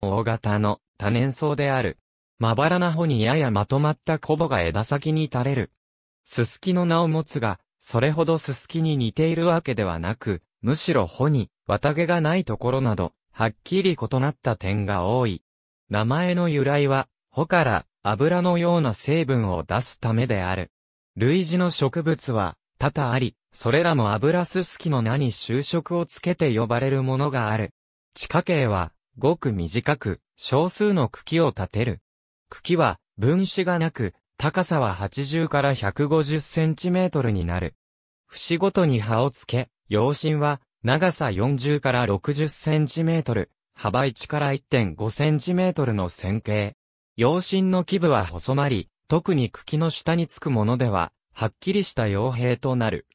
大型の多年草である。まばらな穂にややまとまったコボが枝先に垂れる。ススキの名を持つが、それほどススキに似ているわけではなく、むしろ穂に綿毛がないところなど、はっきり異なった点が多い。名前の由来は、穂から油のような成分を出すためである。類似の植物は多々あり、それらも油すすきの名に就職をつけて呼ばれるものがある。地下茎はごく短く、少数の茎を立てる。茎は、分子がなく、高さは80から150センチメートルになる。節ごとに葉をつけ、葉身は、長さ40から60センチメートル、幅1から1.5センチメートルの線形。葉身の基部は細まり、特に茎の下につくものでは、はっきりした傭兵となる。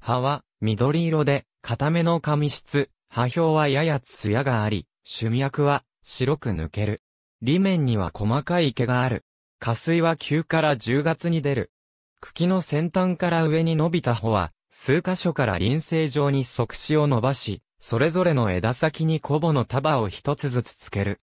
葉は、緑色で、固めの紙質、葉表はやや艶があり、主脈は白く抜ける。裏面には細かい池がある。下水は9から10月に出る。茎の先端から上に伸びた穂は、数箇所から輪生状に即死を伸ばし、それぞれの枝先にコボの束を一つずつつける。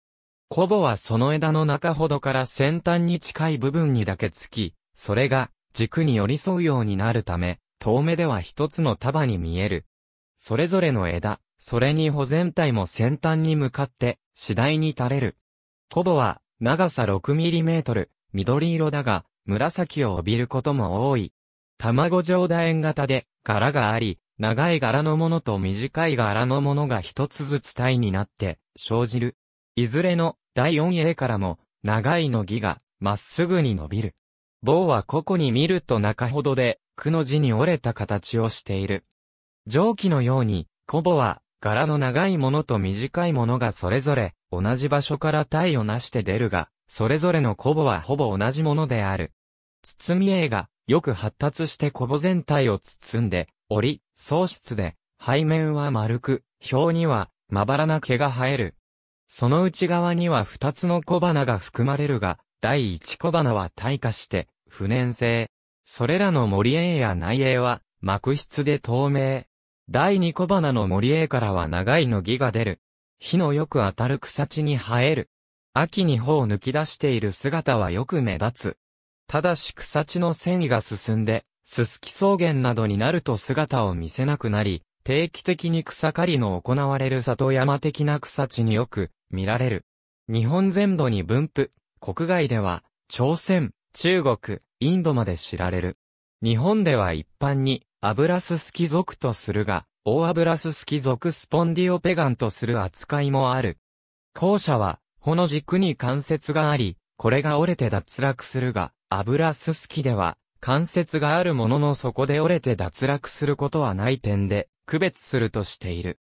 コボはその枝の中ほどから先端に近い部分にだけつき、それが軸に寄り添うようになるため、遠目では一つの束に見える。それぞれの枝、それに保全体も先端に向かって次第に垂れる。コボは長さ 6mm、緑色だが、紫を帯びることも多い。卵状楕円型で柄があり、長い柄のものと短い柄のものが一つずつ体になって生じる。いずれの第 4A からも長いの儀がまっすぐに伸びる。棒はここに見ると中ほどで、くの字に折れた形をしている。蒸気のように、コボは柄の長いものと短いものがそれぞれ、同じ場所から体をなして出るが、それぞれのコボはほぼ同じものである。包み絵が、よく発達してコボ全体を包んで、折り、喪失で、背面は丸く、表には、まばらな毛が生える。その内側には二つの小花が含まれるが、第一小花は退化して、不燃性。それらの森園や内園は、膜質で透明、第二小花の森へからは長いの木が出る。火のよく当たる草地に生える。秋に穂を抜き出している姿はよく目立つ。ただし草地の繊維が進んで、すすき草原などになると姿を見せなくなり、定期的に草刈りの行われる里山的な草地によく見られる。日本全土に分布、国外では、朝鮮、中国、インドまで知られる。日本では一般に、アブラススキ属とするが、オアブラススキ属スポンディオペガンとする扱いもある。後者は、この軸に関節があり、これが折れて脱落するが、アブラススキでは、関節があるもののそこで折れて脱落することはない点で、区別するとしている。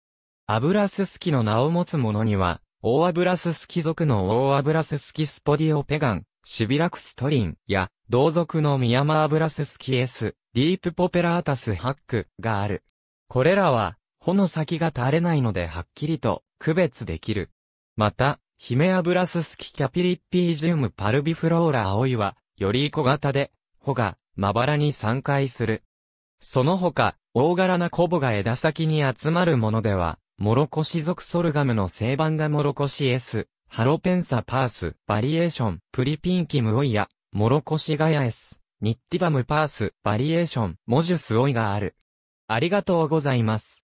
アブラススキの名を持つ者には、オアブラススキ属のオオアブラススキスポディオペガン、シビラクストリンや、同族のミヤマーブラススキエス、ディープポペラータスハックがある。これらは、穂の先が垂れないのではっきりと区別できる。また、ヒメアブラススキキャピリッピージウムパルビフローラ青いは、より小型で、穂がまばらに散開する。その他、大柄なコボが枝先に集まるものでは、モロコシ属ソルガムの正版がモロコシ S、ハロペンサパース、バリエーション、プリピンキムオイヤ、モロコシガヤエス、ニッティバムパース、バリエーション、モジュスオイがある。ありがとうございます。